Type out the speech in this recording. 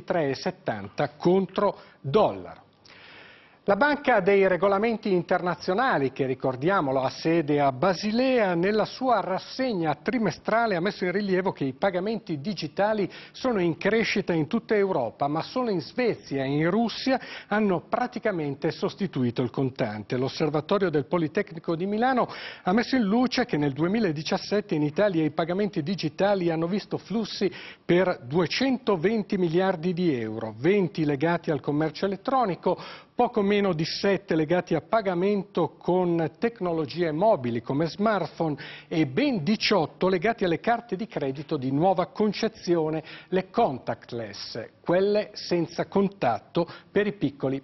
23,70 contro dollaro. La Banca dei Regolamenti Internazionali, che ricordiamolo ha sede a Basilea, nella sua rassegna trimestrale ha messo in rilievo che i pagamenti digitali sono in crescita in tutta Europa, ma solo in Svezia e in Russia hanno praticamente sostituito il contante. L'osservatorio del Politecnico di Milano ha messo in luce che nel 2017 in Italia i pagamenti digitali hanno visto flussi per 220 miliardi di euro, 20 legati al commercio elettronico, poco meno almeno di 7 legati a pagamento con tecnologie mobili come smartphone e ben 18 legati alle carte di credito di nuova concezione, le contactless, quelle senza contatto per i piccoli